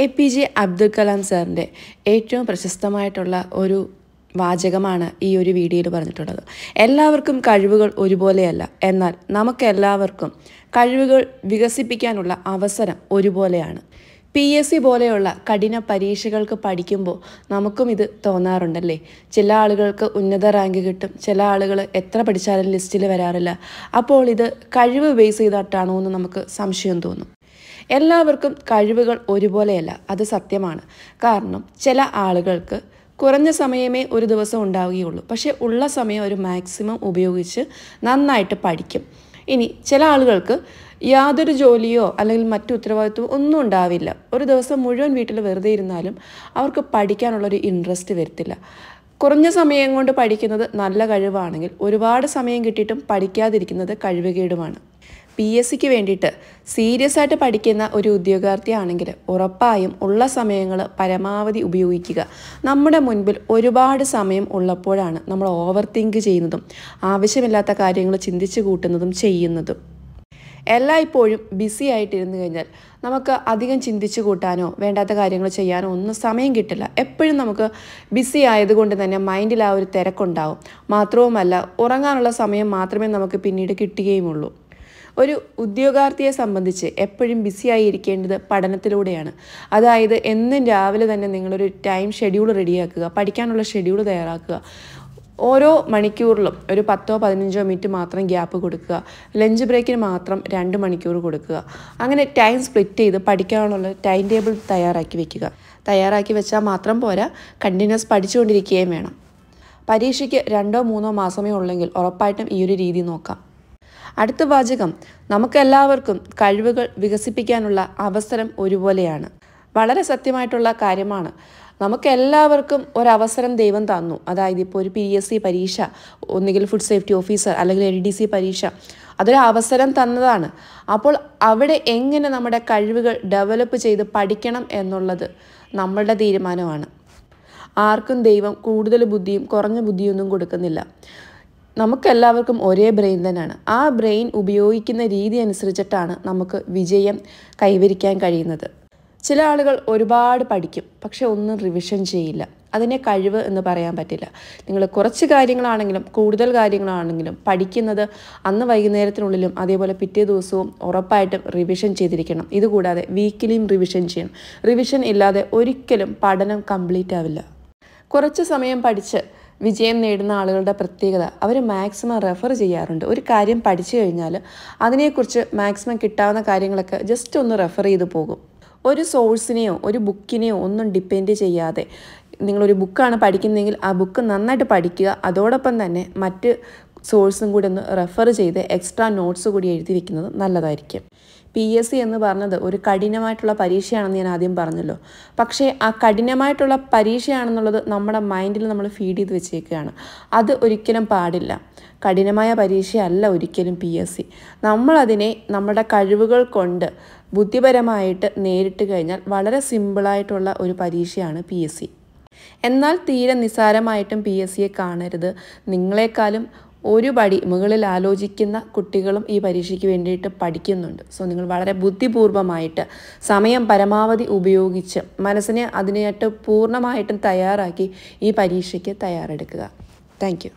A P J Abdul Kalam സാറിൻ്റെ ഏറ്റവും പ്രശസ്തമായിട്ടുള്ള ഒരു വാചകമാണ് ഈ ഒരു വീഡിയോയിൽ പറഞ്ഞിട്ടുള്ളത് എല്ലാവർക്കും കഴിവുകൾ ഒരുപോലെയല്ല എന്നാൽ നമുക്കെല്ലാവർക്കും കഴിവുകൾ വികസിപ്പിക്കാനുള്ള അവസരം ഒരുപോലെയാണ് പി എസ് സി പോലെയുള്ള കഠിന പരീക്ഷകൾക്ക് പഠിക്കുമ്പോൾ നമുക്കും ഇത് തോന്നാറുണ്ടല്ലേ ചില ആളുകൾക്ക് ഉന്നത റാങ്ക് കിട്ടും ചില ആളുകൾ എത്ര പഠിച്ചാലും ലിസ്റ്റിൽ വരാറില്ല അപ്പോൾ ഇത് കഴിവ് ബേസ് ചെയ്തിട്ടാണോ എന്ന് നമുക്ക് സംശയം തോന്നും എല്ലാവർക്കും കഴിവുകൾ ഒരുപോലെയല്ല അത് സത്യമാണ് കാരണം ചില ആളുകൾക്ക് കുറഞ്ഞ സമയമേ ഒരു ദിവസം ഉണ്ടാവുകയുള്ളൂ പക്ഷേ ഉള്ള സമയം ഒരു മാക്സിമം ഉപയോഗിച്ച് നന്നായിട്ട് പഠിക്കും ഇനി ചില ആളുകൾക്ക് യാതൊരു ജോലിയോ അല്ലെങ്കിൽ മറ്റു ഉത്തരവാദിത്വമോ ഒന്നും ഉണ്ടാവില്ല ഒരു ദിവസം മുഴുവൻ വീട്ടിൽ വെറുതെ ഇരുന്നാലും അവർക്ക് പഠിക്കാനുള്ളൊരു ഇൻട്രസ്റ്റ് വരത്തില്ല കുറഞ്ഞ സമയം കൊണ്ട് പഠിക്കുന്നത് നല്ല കഴിവാണെങ്കിൽ ഒരുപാട് സമയം കിട്ടിയിട്ടും പഠിക്കാതിരിക്കുന്നത് കഴിവുകേടുമാണ് പി എസ് സിക്ക് വേണ്ടിയിട്ട് സീരിയസ് ആയിട്ട് പഠിക്കുന്ന ഒരു ഉദ്യോഗാർത്ഥിയാണെങ്കിൽ ഉറപ്പായും ഉള്ള സമയങ്ങൾ പരമാവധി ഉപയോഗിക്കുക നമ്മുടെ മുൻപിൽ ഒരുപാട് സമയം ഉള്ളപ്പോഴാണ് നമ്മൾ ഓവർ തിങ്ക് ചെയ്യുന്നതും ആവശ്യമില്ലാത്ത കാര്യങ്ങൾ ചിന്തിച്ചു കൂട്ടുന്നതും ചെയ്യുന്നതും എല്ലായ്പ്പോഴും ബിസി ആയിട്ടിരുന്നു കഴിഞ്ഞാൽ നമുക്ക് അധികം ചിന്തിച്ചു കൂട്ടാനോ വേണ്ടാത്ത കാര്യങ്ങൾ ചെയ്യാനോ ഒന്നും സമയം കിട്ടില്ല എപ്പോഴും നമുക്ക് ബിസി ആയതുകൊണ്ട് തന്നെ മൈൻഡിൽ ആ ഒരു തിരക്കുണ്ടാവും മാത്രവുമല്ല ഉറങ്ങാനുള്ള സമയം മാത്രമേ നമുക്ക് പിന്നീട് കിട്ടുകയുമുള്ളൂ ഒരു ഉദ്യോഗാർത്ഥിയെ സംബന്ധിച്ച് എപ്പോഴും ബിസിയായി ഇരിക്കേണ്ടത് പഠനത്തിലൂടെയാണ് അതായത് എന്നും രാവിലെ തന്നെ നിങ്ങളൊരു ടൈം ഷെഡ്യൂൾ റെഡിയാക്കുക പഠിക്കാനുള്ള ഷെഡ്യൂൾ തയ്യാറാക്കുക ഓരോ മണിക്കൂറിലും ഒരു പത്തോ പതിനഞ്ചോ മിനിറ്റ് മാത്രം ഗ്യാപ്പ് കൊടുക്കുക ലഞ്ച് ബ്രേക്കിന് മാത്രം രണ്ട് മണിക്കൂർ കൊടുക്കുക അങ്ങനെ ടൈം സ്പ്ലിറ്റ് ചെയ്ത് പഠിക്കാനുള്ള ടൈം ടേബിൾ തയ്യാറാക്കി വെക്കുക തയ്യാറാക്കി വെച്ചാൽ മാത്രം പോരാ കണ്ടിന്യൂസ് പഠിച്ചുകൊണ്ടിരിക്കുകയും വേണം പരീക്ഷയ്ക്ക് രണ്ടോ മൂന്നോ മാസമേ ഉള്ളെങ്കിൽ ഉറപ്പായിട്ടും ഈ ഒരു രീതി നോക്കാം അടുത്ത വാചകം നമുക്കെല്ലാവർക്കും കഴിവുകൾ വികസിപ്പിക്കാനുള്ള അവസരം ഒരുപോലെയാണ് വളരെ സത്യമായിട്ടുള്ള കാര്യമാണ് നമുക്കെല്ലാവർക്കും ഒരവസരം ദൈവം തന്നു അതായത് ഇപ്പോൾ ഒരു പി എസ് സി പരീക്ഷ ഒന്നുകിൽ ഫുഡ് സേഫ്റ്റി ഓഫീസർ അല്ലെങ്കിൽ എൽ ഡി സി പരീക്ഷ അതൊരു അവസരം തന്നതാണ് അപ്പോൾ അവിടെ എങ്ങനെ നമ്മുടെ കഴിവുകൾ ഡെവലപ്പ് ചെയ്ത് പഠിക്കണം എന്നുള്ളത് നമ്മളുടെ തീരുമാനമാണ് ആർക്കും ദൈവം കൂടുതൽ ബുദ്ധിയും കുറഞ്ഞ ബുദ്ധിയൊന്നും കൊടുക്കുന്നില്ല നമുക്കെല്ലാവർക്കും ഒരേ ബ്രെയിൻ തന്നെയാണ് ആ ബ്രെയിൻ ഉപയോഗിക്കുന്ന രീതി അനുസരിച്ചിട്ടാണ് നമുക്ക് വിജയം കൈവരിക്കാൻ കഴിയുന്നത് ചില ആളുകൾ ഒരുപാട് പഠിക്കും പക്ഷെ ഒന്നും റിവിഷൻ ചെയ്യില്ല അതിനെ കഴിവ് എന്ന് പറയാൻ പറ്റില്ല നിങ്ങൾ കുറച്ച് കാര്യങ്ങളാണെങ്കിലും കൂടുതൽ കാര്യങ്ങളാണെങ്കിലും പഠിക്കുന്നത് അന്ന് വൈകുന്നേരത്തിനുള്ളിലും അതേപോലെ പിറ്റേ ദിവസവും ഉറപ്പായിട്ടും റിവിഷൻ ചെയ്തിരിക്കണം ഇതുകൂടാതെ വീക്കിലിയും റിവിഷൻ ചെയ്യണം റിവിഷൻ ഇല്ലാതെ ഒരിക്കലും പഠനം കംപ്ലീറ്റ് ആവില്ല കുറച്ച് സമയം പഠിച്ച് വിജയം നേടുന്ന ആളുകളുടെ പ്രത്യേകത അവർ മാക്സിമം റെഫർ ചെയ്യാറുണ്ട് ഒരു കാര്യം പഠിച്ചു കഴിഞ്ഞാൽ അതിനെക്കുറിച്ച് മാക്സിമം കിട്ടാവുന്ന കാര്യങ്ങളൊക്കെ ജസ്റ്റ് ഒന്ന് റെഫർ ചെയ്ത് പോകും ഒരു സോഴ്സിനെയോ ഒരു ബുക്കിനെയോ ഒന്നും ഡിപ്പെൻഡ് ചെയ്യാതെ നിങ്ങളൊരു ബുക്കാണ് പഠിക്കുന്നതെങ്കിൽ ആ ബുക്ക് നന്നായിട്ട് പഠിക്കുക അതോടൊപ്പം തന്നെ മറ്റ് സോഴ്സും കൂടി ഒന്ന് റെഫർ ചെയ്ത് എക്സ്ട്രാ നോട്ട്സ് കൂടി എഴുതി വെക്കുന്നത് നല്ലതായിരിക്കും പി എസ് സി എന്ന് പറഞ്ഞത് ഒരു കഠിനമായിട്ടുള്ള പരീക്ഷയാണെന്ന് ഞാൻ ആദ്യം പറഞ്ഞല്ലോ പക്ഷേ ആ കഠിനമായിട്ടുള്ള പരീക്ഷയാണെന്നുള്ളത് നമ്മുടെ മൈൻഡിൽ നമ്മൾ ഫീഡ് ചെയ്ത് വെച്ചേക്കുകയാണ് അത് ഒരിക്കലും പാടില്ല കഠിനമായ പരീക്ഷയല്ല ഒരിക്കലും പി എസ് സി നമ്മളതിനെ നമ്മുടെ കഴിവുകൾ കൊണ്ട് ബുദ്ധിപരമായിട്ട് നേരിട്ട് കഴിഞ്ഞാൽ വളരെ സിമ്പിളായിട്ടുള്ള ഒരു പരീക്ഷയാണ് പി എസ് സി എന്നാൽ തീരെ നിസ്സാരമായിട്ടും പി എസ് സിയെ കാണരുത് നിങ്ങളെക്കാളും ഒരു പടി മുകളിൽ ആലോചിക്കുന്ന കുട്ടികളും ഈ പരീക്ഷയ്ക്ക് വേണ്ടിയിട്ട് പഠിക്കുന്നുണ്ട് സോ നിങ്ങൾ വളരെ ബുദ്ധിപൂർവമായിട്ട് സമയം പരമാവധി ഉപയോഗിച്ച് മനസ്സിനെ അതിനായിട്ട് പൂർണ്ണമായിട്ടും തയ്യാറാക്കി ഈ പരീക്ഷയ്ക്ക് തയ്യാറെടുക്കുക താങ്ക്